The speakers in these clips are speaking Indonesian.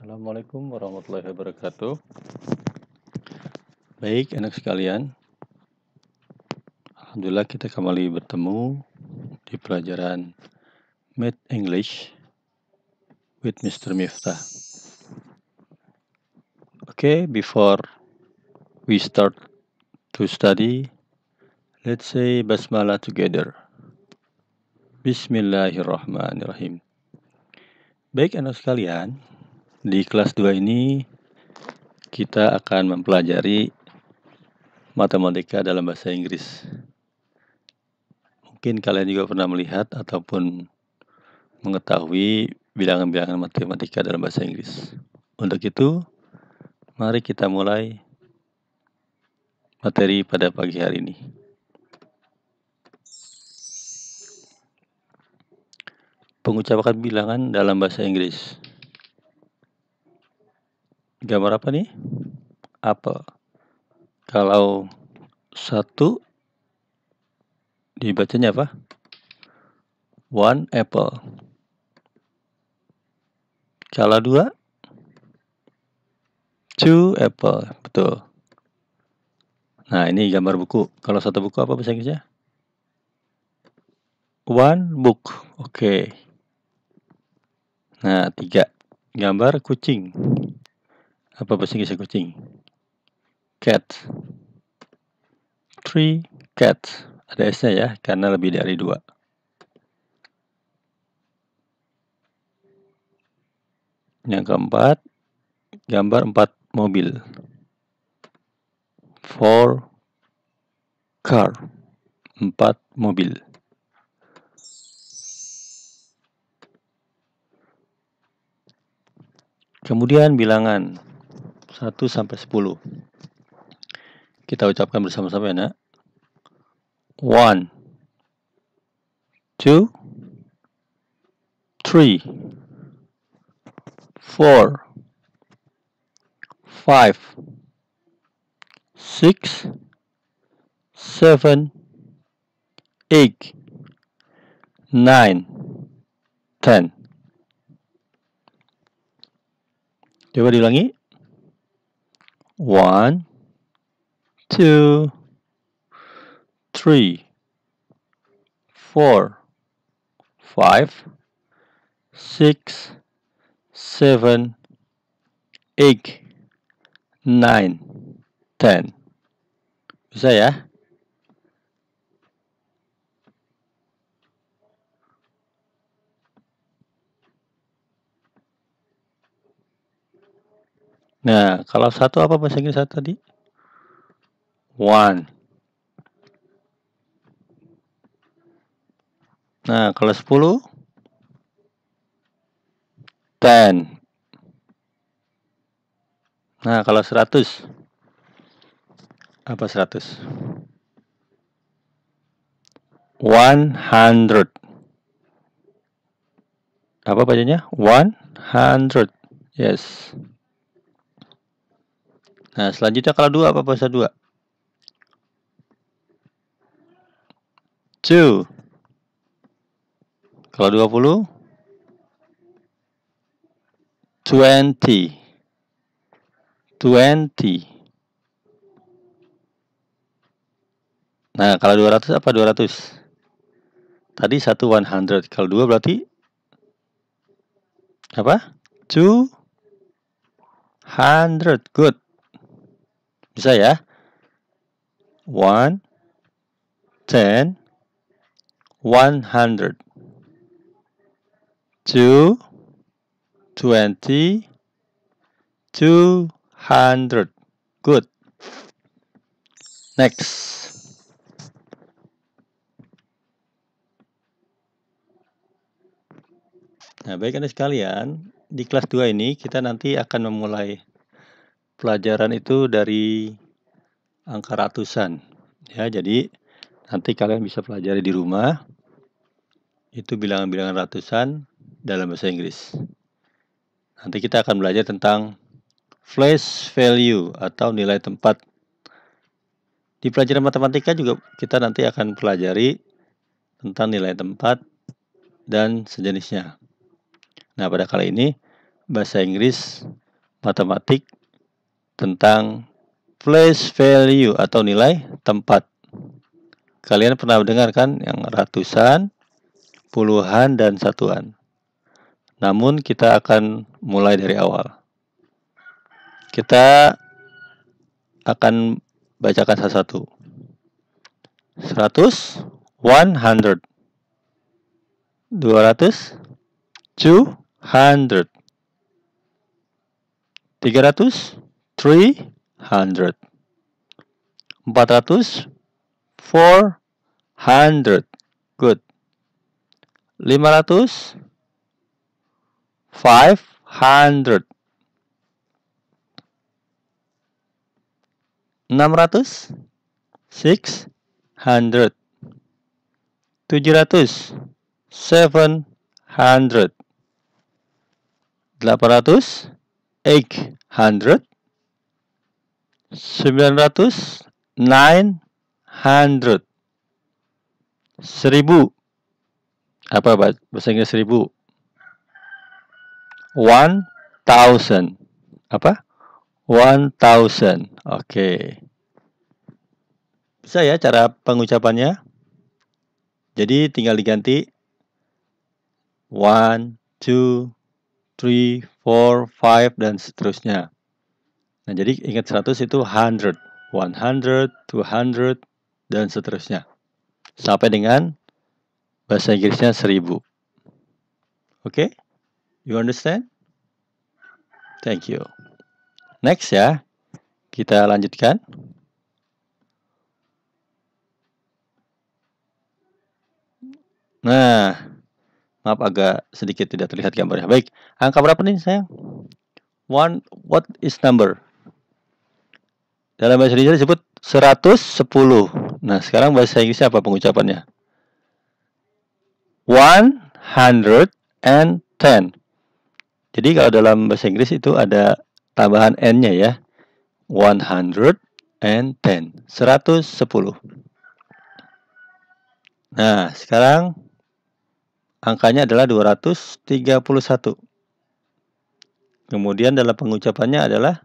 Assalamualaikum warahmatullahi wabarakatuh. Baik, anak sekalian. Alhamdulillah kita kembali bertemu di pelajaran Math English with Mr. Miftah. Okay, before we start to study, let's say basmalah together. Bismillahirrahmanirrahim. Baik anak sekalian, di kelas 2 ini kita akan mempelajari matematika dalam bahasa Inggris. Mungkin kalian juga pernah melihat ataupun mengetahui bilangan-bilangan matematika dalam bahasa Inggris. Untuk itu, mari kita mulai materi pada pagi hari ini. Pengucapan bilangan dalam bahasa Inggris. Gambar apa nih? Apel. Kalau satu dibacanya apa? One apple. Kalau dua, two apple, betul. Nah, ini gambar buku. Kalau satu buku apa bahasa Inggrisnya? One book. Oke. Okay. Nah, tiga. Gambar kucing apa bahasa Inggrisnya kucing cat three cat ada s nya ya karena lebih dari dua yang keempat gambar empat mobil four car empat mobil kemudian bilangan 1 sampai 10. Kita ucapkan bersama-sama ya, Nak. 1 2 3 4 5 6 7 8 9 10 Coba diulangi One, two, three, four, five, six, seven, eight, nine, ten. Bisa ya? Nah, kalau satu apa bahasa Inggris satu tadi? One. Nah, kalau sepuluh? Ten. Nah, kalau seratus? Apa seratus? One hundred. Apa bacanya? One hundred. Yes. Nah, selanjutnya kalau dua apa bahasa dua? Two. Kalau dua puluh? Twenty. Twenty. Nah, kalau dua ratus apa dua ratus? Tadi satu one hundred. Kalau dua berarti apa? Two hundred. Good. Bisa ya? 1, 10, 100. 2, 20, 200. Good. Next. Nah, baik Anda sekalian, di kelas 2 ini kita nanti akan memulai pelajaran itu dari angka ratusan. Ya, jadi nanti kalian bisa pelajari di rumah. Itu bilangan-bilangan ratusan dalam bahasa Inggris. Nanti kita akan belajar tentang flash value atau nilai tempat. Di pelajaran matematika juga kita nanti akan pelajari tentang nilai tempat dan sejenisnya. Nah, pada kali ini bahasa Inggris, matematik, tentang place value atau nilai tempat. Kalian pernah dengar kan yang ratusan, puluhan, dan satuan. Namun kita akan mulai dari awal. Kita akan bacakan satu-satu. 100, 100. 200, 200. 300, three hundred. Empat ratus, four hundred. Good. Lima ratus, five hundred. Enam ratus, six hundred. Tujuh ratus, seven hundred. Delapan ratus, eight hundred. 900 900 1000 apa bahasa Inggris 1000 1000 apa 1000 oke okay. bisa ya cara pengucapannya jadi tinggal diganti 1 2 3 4 5 dan seterusnya Nah, jadi ingat 100 itu 100, 100, 200, dan seterusnya. Sampai dengan bahasa Inggrisnya 1000. Oke? Okay? You understand? Thank you. Next ya, kita lanjutkan. Nah, maaf agak sedikit tidak terlihat gambarnya. Baik, angka berapa nih sayang? One, what is number? Dalam bahasa Indonesia disebut 110. Nah, sekarang bahasa Inggrisnya apa pengucapannya? 110. Jadi kalau dalam bahasa Inggris itu ada tambahan n-nya ya. 110. 110. Nah, sekarang angkanya adalah 231. Kemudian dalam pengucapannya adalah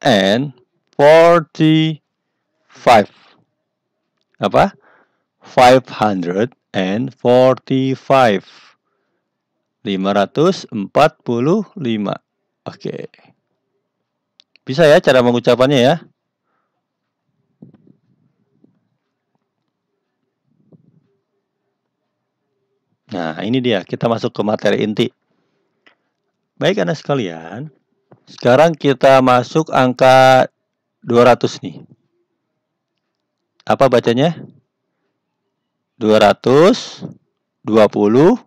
and 45 apa 545 545 oke bisa ya cara mengucapannya ya Nah, ini dia. Kita masuk ke materi inti. Baik, anak sekalian. Sekarang kita masuk angka 200 nih. Apa bacanya? 200 22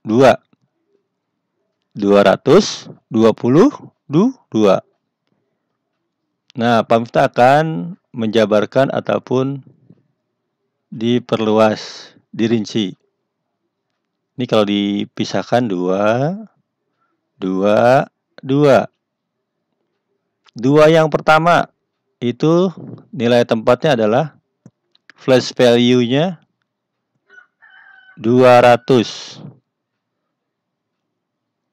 222. Nah, Pak Miftah akan menjabarkan ataupun diperluas, dirinci. Ini kalau dipisahkan 2 2 2 Dua yang pertama itu nilai tempatnya adalah flash value-nya 200 100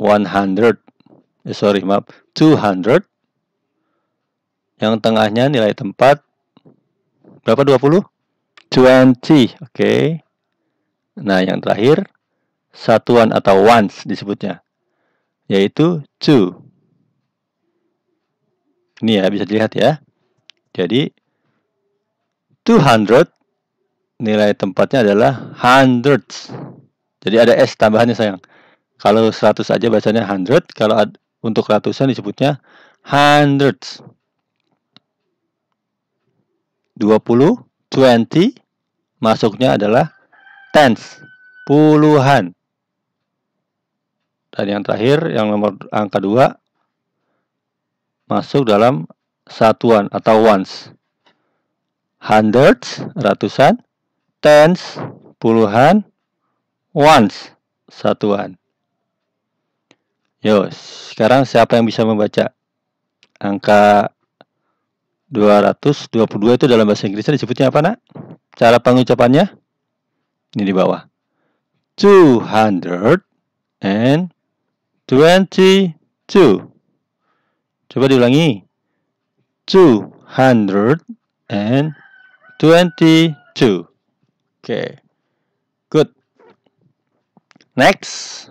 eh, sorry maaf 200 yang tengahnya nilai tempat berapa 20 20 oke okay. nah yang terakhir satuan atau ones disebutnya yaitu 2 ini ya bisa dilihat ya. Jadi 200 nilai tempatnya adalah hundreds. Jadi ada S tambahannya sayang. Kalau 100 aja bacanya hundred, kalau untuk ratusan disebutnya hundreds. 20, 20 masuknya adalah tens, puluhan. Dan yang terakhir yang nomor angka 2 masuk dalam satuan atau ones. Hundreds, ratusan. Tens, puluhan. Ones, satuan. Yo, sekarang siapa yang bisa membaca? Angka 222 itu dalam bahasa Inggrisnya disebutnya apa, nak? Cara pengucapannya? Ini di bawah. 200 and 22. Coba diulangi. 222. Oke. Okay. Good. Next.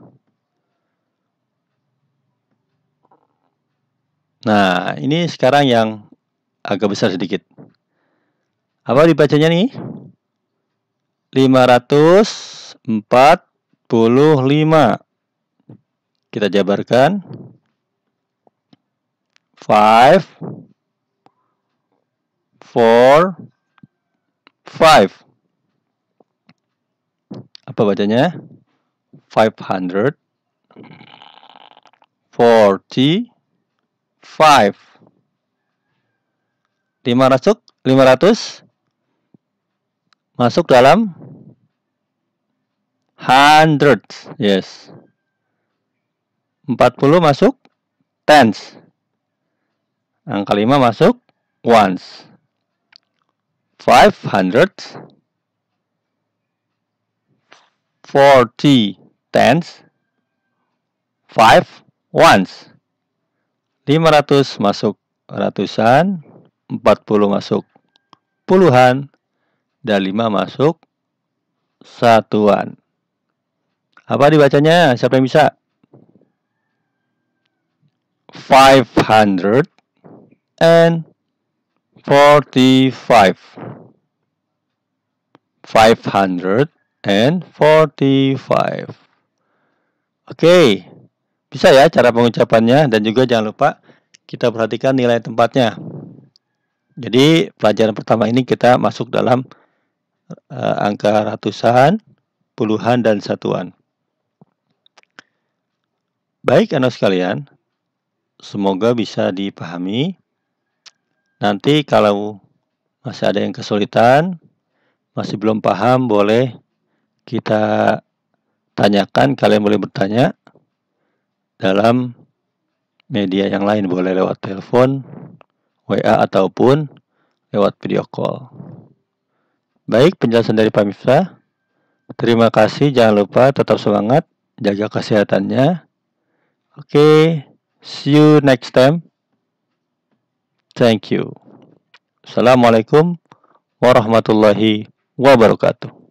Nah, ini sekarang yang agak besar sedikit. Apa dibacanya nih? 545. Kita jabarkan five, four, five. Apa bacanya? Five hundred forty five. Lima ratus, lima ratus masuk dalam hundred, yes. Empat puluh masuk tens. Angka lima masuk once. Five hundred. Forty tens. Five ones. Lima ratus masuk ratusan. Empat puluh masuk puluhan. Dan lima masuk satuan. Apa dibacanya? Siapa yang bisa? Five hundred and 45 545 oke bisa ya cara pengucapannya dan juga jangan lupa kita perhatikan nilai tempatnya jadi pelajaran pertama ini kita masuk dalam uh, angka ratusan puluhan dan satuan baik anak sekalian semoga bisa dipahami Nanti kalau masih ada yang kesulitan, masih belum paham, boleh kita tanyakan, kalian boleh bertanya dalam media yang lain, boleh lewat telepon, WA ataupun lewat video call. Baik, penjelasan dari Pak Miftah. Terima kasih, jangan lupa tetap semangat, jaga kesehatannya. Oke, okay, see you next time. Thank you. Assalamualaikum warahmatullahi wabarakatuh.